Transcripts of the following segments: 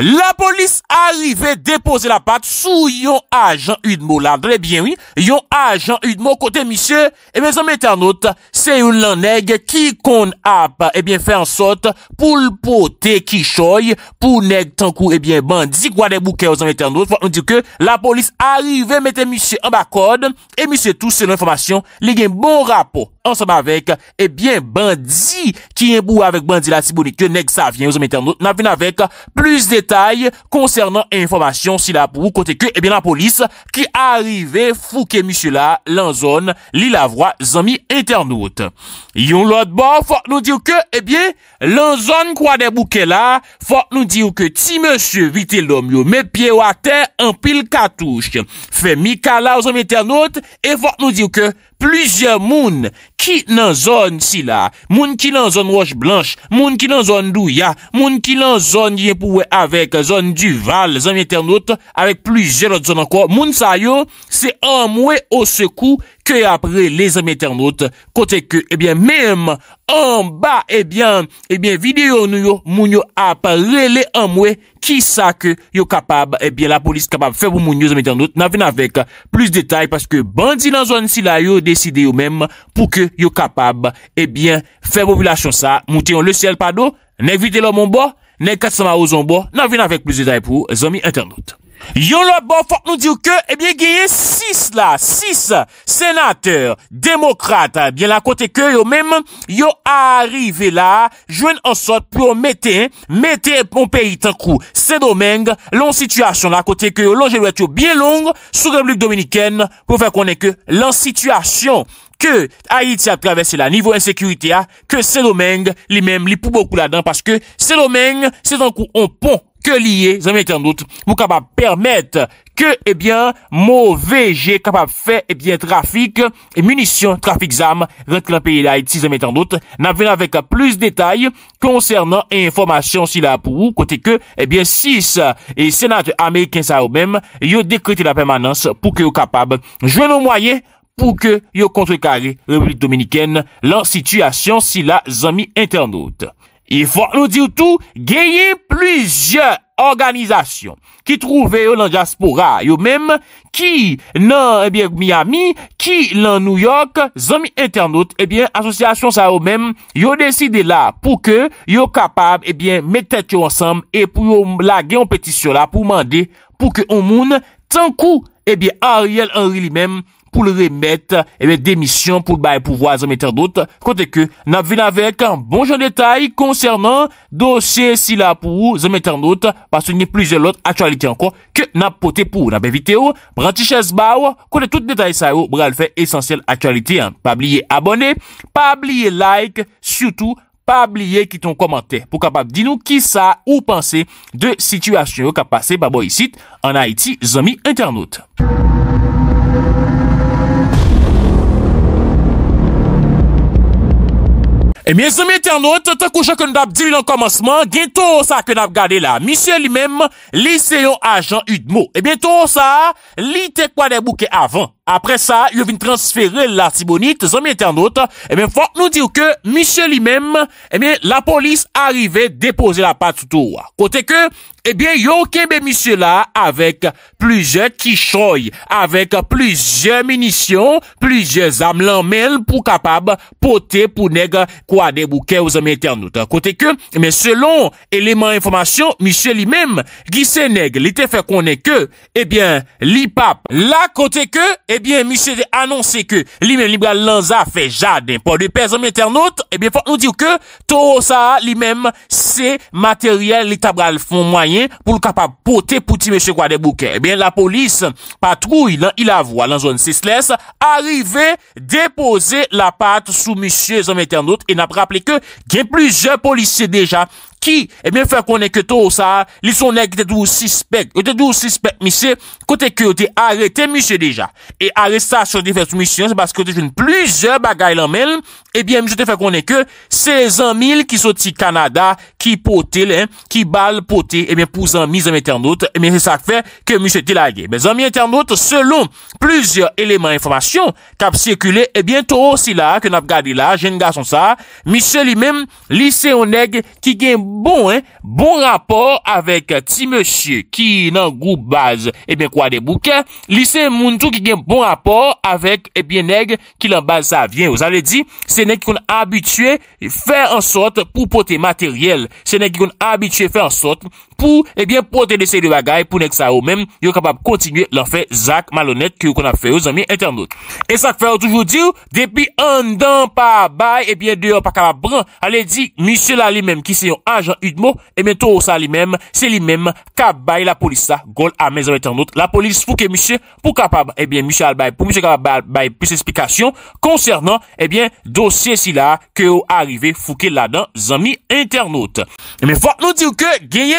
La polis arive depoze la pat sou yon ajan Udmo landre, e bien oui, yon ajan Udmo kote misye, e ben zon mette anot, se yon lan neg ki kon ap, e bien fe ansot, pou l'pote ki choy, pou neg tankou, e bien bandi kwa de bouke, e ben zon mette anot, fwa an di ke la polis arive mette misye an bakode, e misye tout se l'informasyon, le gen bon rapo. Ansem avèk, ebyen eh bandi ki yen bou avèk bandi la si boni ke nek sa avyen ou zanmi eternote nan vyen avèk plus detay koncernan informasyon si la pou kote ke ebyen eh la polis ki arive fouke misi la lan zon li la vwa zanmi eternote. Yon lot bon fòk nou diw ke ebyen eh lan zon kwa de bouke la fòk nou diw ke ti monsi wite lom yo me pye wate an pil katouche fe mi kala ou zanmi eternote e fòk nou diw ke... Plüzyè moun ki nan zon si la, moun ki nan zon wòj blanj, moun ki nan zon lou ya, moun ki nan zon yè pou wè avèk, zon du val, zon yè tè nout, avèk plüzyè lot zon anko, moun sa yo, se an mou wè o se kou, ke apre eh eh eh le zemi internaut kote ke, ebyen, mem an ba, ebyen, ebyen videyo nou yo moun yo aparele an mwe, ki sa ke yo kapab ebyen, la polis kapab febou moun yo zemi internaut, nan ven avèk plus detay paske bandi nan zon si la yo deside yo mèm pou ke yo kapab ebyen, febou vilasyon sa mouteyon le sel pado, ne vide lò moun bo ne katsama ou zon bo, nan ven avèk plus detay pou zemi internaut Yon lò bon fòk nou diw kè, ebyen eh genye 6 la, 6 senater, demokrata, ebyen eh la kote kè yo mèm, yo a arrive la, jwen ansòt pou mète, mète Pompéi tan kou. Se domèng, lòn situasyon la kote kè yo, lòn genye wètyo bie long, sou grèblik dominikèn pou fè konè kè lòn situasyon. ke Haïti a travesse la nivou ensekurite eh eh a, ke Seromèng li mèm li pou boku la dan, paske Seromèng se zan kou an pon ke liye, zan mèten dout, mou kapap permèt ke, ebyen, mou veje kapap fè, ebyen, trafik, munisyon, trafik zan, rentran peyi la Haïti, zan mèten dout, nan ven avèk plus detay, konsernan e informasyon si la pou ou, kote ke, ebyen, sis, e senat Ameriken sa ou mèm, yo dekrete la permanans pou ke yo kapap, jwen nou mwaye, pou ke yo kontre kage Republik Dominikèn lan sityasyon si la zami internet. E fwa nou diw tou, geye plujer organizasyon ki trouve yo lan jaspora, yo menm ki nan, ebyen, eh Miami, ki lan New York, zami internet, ebyen, eh asosyasyon sa yo menm, yo deside la pou ke yo kapab, ebyen, mette yo ansam, e pou yo lage yon petisyon la pou mande, pou ke yon moun, tankou, ebyen, eh Ariel Henry li menm, pou le remet, ebe, demisyon, pou ba epouvo a zom internaute, kote ke, nap vin avek, an bon jen detay, konsernan, dosye si la pou, zom internaute, pasouni plize lot, aktualite anko, ke nap pote pou, nap evite yo, pranti ches baw, kote tout detay sa yo, bre alfe, esensyel aktualite, an, pa bliye abone, pa bliye like, syoutou, pa bliye kiton komante, pou kapap di nou, ki sa ou panse, de situasyon yo, ka pase, ba bo yisit, an Haiti, zomi internaute E mwen se mwen ten anot, ten koujou ke nou dap di li nan komansman, gen tou sa ke nou dap gade la. Misyen li menm, li seyon ajan Udmo. E eh gen tou sa, li te kwa de bouke avan. apre sa, yo vin transfere la si bonite, zon mi eternot, e eh men fok nou dir ke, misye li eh men, e men, la polis arive depose la pa toutou. Kote ke, e eh ben, yo kebe misye la, avek pluje kishoy, avek pluje minisyon, pluje zamlanmel, pou kapab pote pou neg kwa debouke ou zon mi eternot. Kote ke, e men, selon eleman informasyon, misye li men, ki se neg, li te fe konen ke, e ben, li pap. La kote ke, e, Ebyen, msye de annonse ke li men li bral lanza fe jaden pou de pe zom internot, ebyen, fok nou dire ke to sa li men se materyel li tabral fon mwayen pou l kapap pote pouti msye kwa de bouke. Ebyen, la polis patroui lan il avwa lan zon 6 les, arive depose la pat sou msye zom internot, e napraple ke gen plize polis se deja ki, ebyen, fok konen ke to sa li son ek te dou sispek, te dou sispek msye kote ke ou te arete msye deja. E aresta sou difers misyon. Se baske te joun plize bagay lan men. Ebyen eh misyon te fè konen ke. Se zan mil ki sou ti Kanada. Ki pote len. Ki bal pote. Ebyen eh pou zan mi zanmète an eh not. Ebyen se sak fè ke misyon te lage. Ben zanmète an not. Selon plize eleman informasyon. Kap sekule. Ebyen tou osi la. Ke nap gadi la. Jen ga son sa. Misyon li men. Lise yon neg. Ki gen bon. Bon rapor. Awek ti monsye. Ki nan goup baz. Ebyen kwa de bouke. Lise moun tou ki gen bon. Bon rapor avèk, ebien, eh neg ki l'embal sa avyen. Ou zan lè di, se neg ki kon abitue fè an sot pou pote materyel. Se neg ki kon abitue fè an sot pou pote materyel. pou, ebyen, pote de se li bagay, pou nek sa ou men, yo kapab kontinye lan fe Zak malonet, ki yo kon ap fe yo zanmi internet. E sak fe yo toujou di ou, depi an dan pa bay, ebyen, deyo pa kalabran, alè di, misye la li men, ki se yon anjan yudmo, e men to sa li men, se li men, ka bay la polis sa, gol a men zanmi internet. La polis fukè misye pou kapab, ebyen, misye al bay, pou misye kapab bay, plus esplikasyon, konsernan, ebyen, dosye si la, ki yo arive, fukè la dan zanmi internet. Emen, fwa, nou di ou ke, geny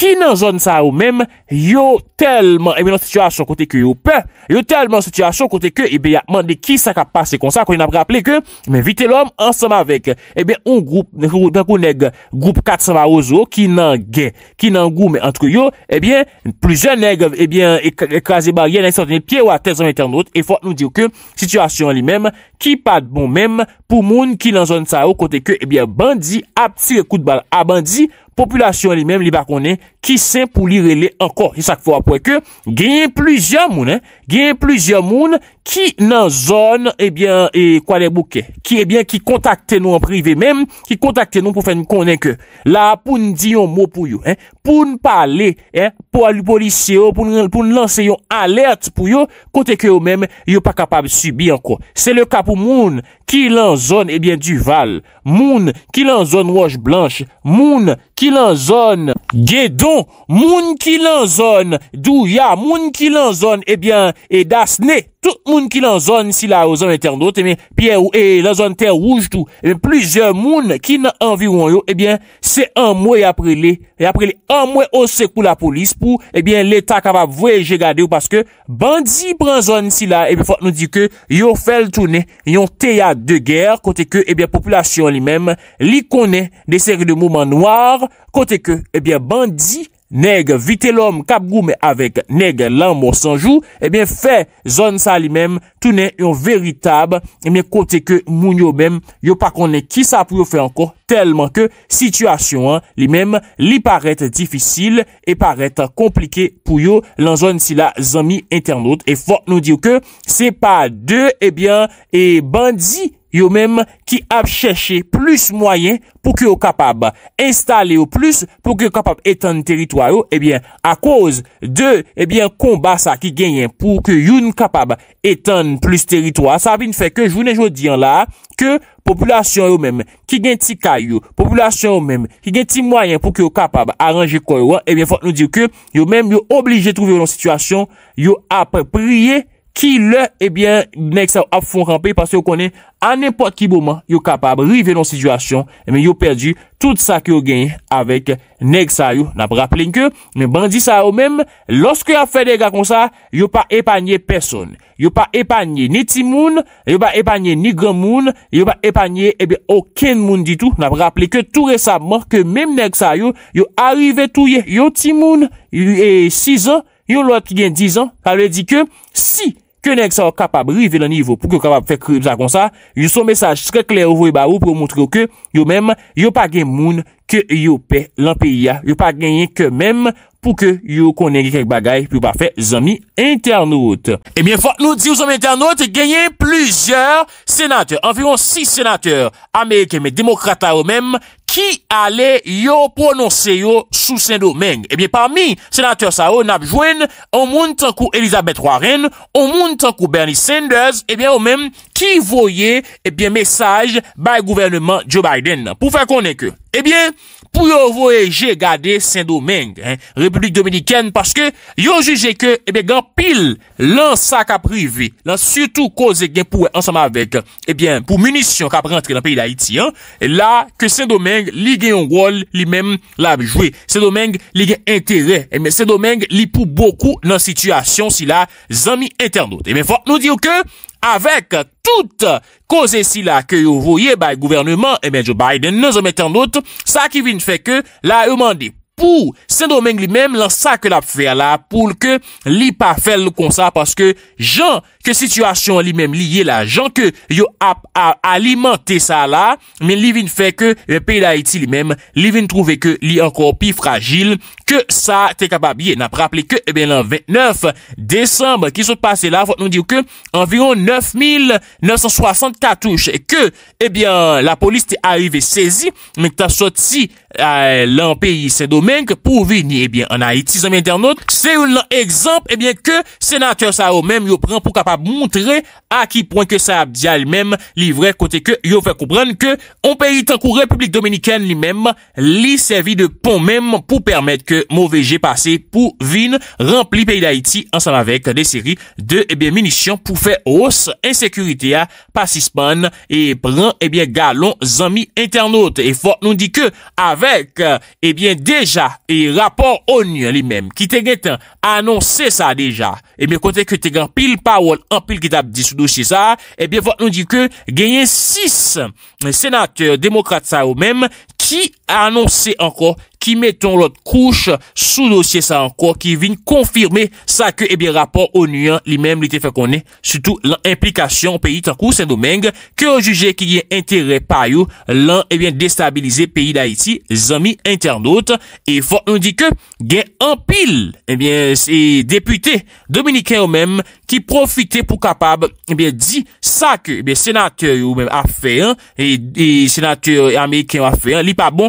Ki nan zon sa ou menm, yo telman... Ebe, nan situasyon kote ke yo pe... Yo telman situasyon kote ke... Ebe, ya mande ki sa ka pase kon sa... Kon yon apre aple ke... Mwen vite lom ansam avek... Ebe, yon groum... Nekou neg groum 421 ou... Ki nan gen... Ki nan groum entre yo... Ebe, pluze neg... Ebe, ekwaze baryen... Ekwaze baryen... Efo nou diw ke... Situasyon li menm... Ki pad bon menm... Pou moun ki nan zon sa ou kote ke... Ebe, bandi apse kout bal... A bandi... Populasyon li mèm li bakonè Ki sen pou li rele ankon Yisak e fwa pou e ke Gen plujan moun Gen plujan moun Ki nan zon Ebyen eh E kwa de bouke Ki ebyen eh Ki kontakte nou an prive men Ki kontakte nou pou fèn konen ke La pou n di yon mou pou yo Pou n pale Pou al polisye Pou n lanse yon alert pou yo Kote ke yo men Yo pa kapab subi ankon Se le ka pou moun Ki lan zon Ebyen eh du val Moun Ki lan zon waj blanche Moun Ki lan zon Gedo Moun ki lan zon Dou ya moun ki lan zon Ebyen, e das ne Tout moun ki lan zon si la O zon internot Ebyen, piye ou e Lan zon ter wouj tou Ebyen, plizye moun Ki nan anviron yo Ebyen, se anmwe aprele Ebyen, aprele e anmwe osek pou la polis Pou, ebyen, letak ava vwe je gade Ou paske Bandi pran zon si la Ebyen, fote nou di ke Yo fel toune Yon teya de ger Kote ke, ebyen, populasyon li mem Li kone De seri de mouman noir Kote ke, ebyen, bandi, neg, vite lom, kabgoume, avek, neg, lambo, sanjou, ebyen, fe, zon sa li mem, tou ne yon veritab, ebyen, kote ke, moun yo mem, yo pa konen ki sa pou yo fe anko, telman ke, situasyon, li mem, li parete difisil, e parete komplike pou yo, lan zon si la zami internet, e fok nou diyo ke, se pa de, ebyen, e bandi, yo mèm ki ap chèche plus mwayen pou ki yo kapab installe yo plus pou ki yo kapab etan teritwa yo, ebyen, eh a kouz de, ebyen, eh konbasa ki genyen pou ki yon kapab etan plus teritwa, sa bin fèk ke jounen joun diyan la, ke populasyon yo mèm ki gen ti kay yo, populasyon yo mèm ki gen ti mwayen pou ki yo kapab aranje kou yo, ebyen, eh fòk nou diyo ke, yo mèm yo oblige trouve yo nan situasyon, yo ap priye, ki le, ebyen, nek sa yo ap fon rampi, parce yo konen, an epot ki bouman, yo kapab rive non situasyon, ebyen, yo perdi tout sa ki yo genye, avek nek sa yo, nap rappelin ke, ne bandi sa yo men, loske yo fe dega kon sa, yo pa epanye person, yo pa epanye ni timoun, yo pa epanye ni gramoun, yo pa epanye, ebyen, oken moun ditou, nap rappelin ke, tout resabman, ke menm nek sa yo, yo arrive touye, yo ti moun, yu e 6 an, yo lot ki gen 10 an, sa le di ke, si nek, kè nèk sa w kapab rive lè nivou pou kè w kapab fè kri pou sa kon sa, yon son mesaj sre kler ou vwe ba ou pou moutre ou kè yon mèm yon pa gen moun kè yon pè l'anpèya, yon pa genyen kè mèm pou kè yon konen gen kèk bagay pou yon pa fè zami internaute. E mien fòt nou di ou zami internaute genyen plujer senate, anviron 6 senate amèyke mè demokrata ou mèm, ki ale yo prononse yo sou sen domeng? Ebyen, parmi senateur Sao, nabjwen, o moun tankou Elizabeth Warren, o moun tankou Bernie Sanders, ebyen, eh ou men, ki voye, ebyen, eh mesaj bay gouvernement Joe Biden, pou fè konen ke? Ebyen, pou yo voye ge gade Saint-Domingue, Republik Dominikène, paske yo juje ke, ebe, eh gan pil lan sa ka privi, lan sutou koze gen pou ansema vek, ebe, pou munisyon ka prentre nan peyi la Iti, la ke Saint-Domingue li gen yon wol, li men la jwe, Saint-Domingue li gen entere, ebe, Saint-Domingue li pou boku nan situasyon si la zami internote. Ebe, eh fwa nou diyo ke, avèk tout kòzè si la kè yo voyè bay gouvernèman, e menjou eh bayden, nou zò metè an not, sa ki vin fè ke la yo mandè pou sè domèng li mèm, lan sa ke la pfè la, pou lè ke li pa fè lè kon sa, paske jèn, ke situasyon li men li ye la jan ke yo ap alimante sa la, men li vin fe ke peyi la Haiti li men, li vin trouve ke li ankor pi fragil ke sa te kapabye, nan praple ke e ben lan 29 Desembre ki sou pase la, fote nou diyo ke anviron 9960 katouche e ke e ben la polis te arive sezi, men ki ta sou ti eh, lan peyi se domen ke pou vini e eh ben an Haiti se ou nan ekzamp e ben ke senatye sa ou men yo pren pou kapabye moun tre a ki pon ke sa abdia li mem livre kote ke yo fe koubran ke on pe yi tankou Republik Dominikan li mem li servi de pon mem pou permette ke mou veje pase pou vin rempli peyi Daiti ansan avek de seri eh de munisyon pou fe os ensekurite ya pasispan e pran eh galon zami internaute. E fort nou di ke avek e eh bien deja e rapor o ny li mem ki Tegent annonse sa deja e mi kote ke Tegent pil pawol Ampil Kitab Disoudo Chisar Vot eh non di ke genyen 6 Senat Demokratsa ou men Ki anonsen anko ki meton lot kouche sou dosye sa an kwa, ki vin konfirme sa ke e eh bie rapor ou nyan li menm li te fe konen, suto lan implikasyon ou peyi tan kou, sen domeng, ke ou juje ki gen entere payou lan e eh bie destabilize peyi da iti, zami internot, e fò ndi ke gen an pil, e eh bie se depute dominiken ou menm, ki profite pou kapab, e bie di sa ke senate ou menm a feyen, e senate ou menm a feyen, li pa bon,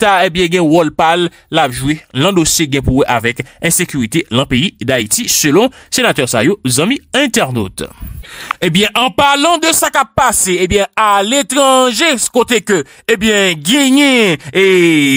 ta ebyen eh gen wol pal lafjwe lan dosye gen pouwe avek ensekurite lan peyi da iti selon senateur sayo zomi internaute. Ebyen eh an palan de sa ka pase ebyen eh al etranje skote ke ebyen genye e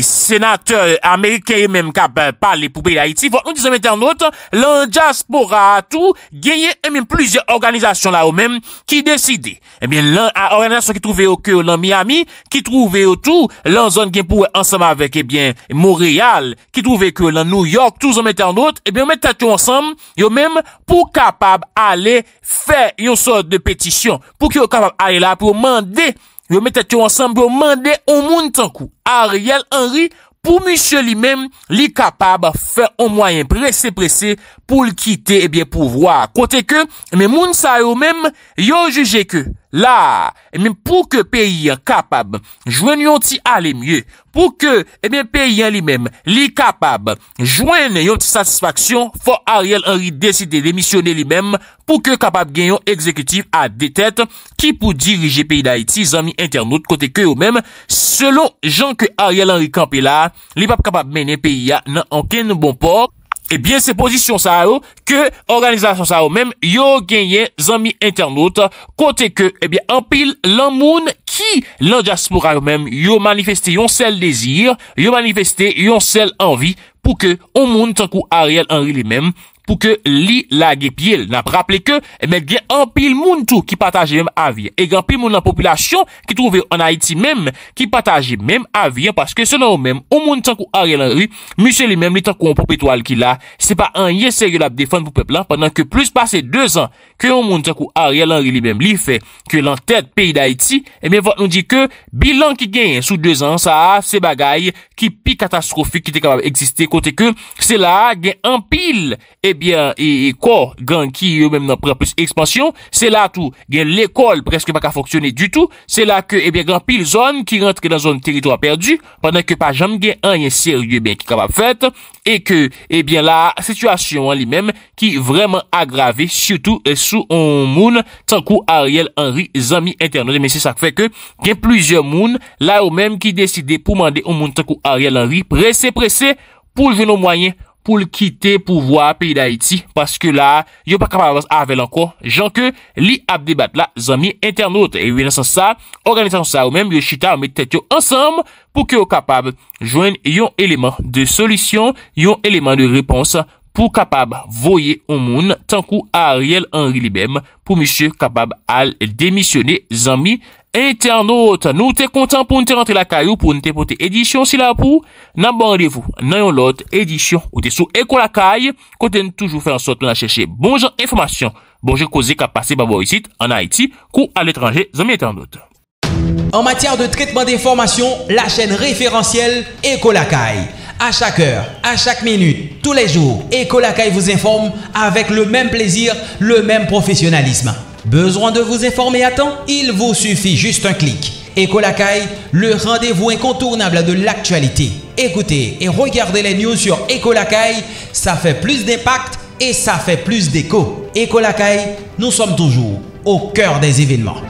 senateur amerikeye menm ka pal poube la iti, vok nou di zomi internaute lan jaspora tou genye emin plize organizasyon la ou menm ki deside. Ebyen lan organizasyon ki trouve yo ke yo nan Miami ki trouve yo tou lan zon gen pouwe an Sama avèk, ebyen, eh Montréal, ki trouvèk yo nan New York, tout zon mette an not, ebyen, yo mette atyon ansam, yo mèm pou kapab ale fè yon sort de petisyon pou ki yo kapab ale la pou yo mande, yo mette atyon ansam pou yo mande o moun tankou. Ariel Henry pou mèm li kapab fè o mwayen presè presè. pou l'kite eh pou vwa. Kote ke, mè moun sa yo mèm, yo juje ke la, eh mè pou ke peyi kapab, jwen yon ti ale mye, pou ke eh peyi an li mèm, li kapab, jwen yon ti satisfaksyon, fò Ariel Henry deside demisyone li mèm, pou ke kapab gen yon exekutif a detet, ki pou dirije peyi da iti, zanmi internout, kote ke yo mèm, selon jen ke Ariel Henry kampe la, li pap kapab menen peyi ya nan anken bonpok, Ebyen eh se posisyon sa ou oh, ke organizasyon sa ou oh, menm yo genyen zami internet kote ke epil lan moun ki lan jaspour a ou oh, menm yo manifeste yon sel lezir, yo manifeste yon sel anvi pou ke ou moun tankou Ariel Henry li menm. pou ke li la ge pye, nan praple ke, men eh gen an pil moun tou, ki pataje mem avyen, e gen an pil moun nan popilasyon, ki trove an Haiti mem, ki pataje mem avyen, eh, paske se nan ou men, ou moun tankou Ariel Henry, mousse li men, li tankou an pop etoal ki la, se pa an ye seryo la pdefande pou peplan, pandan ke plus pase 2 an, ke ou moun tankou Ariel Henry li men, li fe, ke lan tete peyi d'Haiti, e eh men vòt nou di ke, bilan ki gen sou 2 an, sa se bagay, ki pi katastrofik, ki te kabab eksiste, kote ke, se la gen an Ebyen, e kor gen ki yo men nan pren plus ekspansyon, se la tou gen l'ekol preske pa ka foksyone du tout, se eh eh la ke ebyen gen pil zon ki rentre dan zon teritorya perdu, pandan ke pa jan gen an yon serye ben ki kapap fet, e ke ebyen la situasyon an li men ki vremen agrave, sio tou eh, sou on moun tankou Ariel Henry zami internet. Emen se sa kweke gen pluzyon moun la yo men ki deside pou mande on moun tankou Ariel Henry prese prese pou jenon mwayen pou l kite pou vwa peyi da Haiti, paske la yo pa kapab avans avel anko, jan ke li ap debat la zanmi internaute, evi nan san sa, organi nan san sa ou men, yo chita ou men tet yo ansam, pou ke yo kapab jwen yon eleman de solisyon, yon eleman de repons, pou kapab voye ou moun, tankou Ariel Henry li bem, pou misye kapab al demisyone zanmi, Ete anot, nou te kontan pou nou te rentre lakay ou pou nou te pote edisyon sila pou, nan ban revou, nan yon lot, edisyon ou te sou Eko lakay, kote nou toujou fè an sot nou la chèche bonjan informasyon, bonjè ko zè ka pase babou yisit an Haiti kou al etranje zè mi eten anot. En matyar de tretman de informasyon, la chèn referansyel Eko lakay. A chakèr, a chak menyout, tou lè jou, Eko lakay vous informe avèk le mèm plèzir, le mèm profesyonalisman. Besoin de vous informer à temps Il vous suffit juste un clic. Ecolakai, le rendez-vous incontournable de l'actualité. Écoutez et regardez les news sur Ecolakai, ça fait plus d'impact et ça fait plus d'écho. Ecolakai, nous sommes toujours au cœur des événements.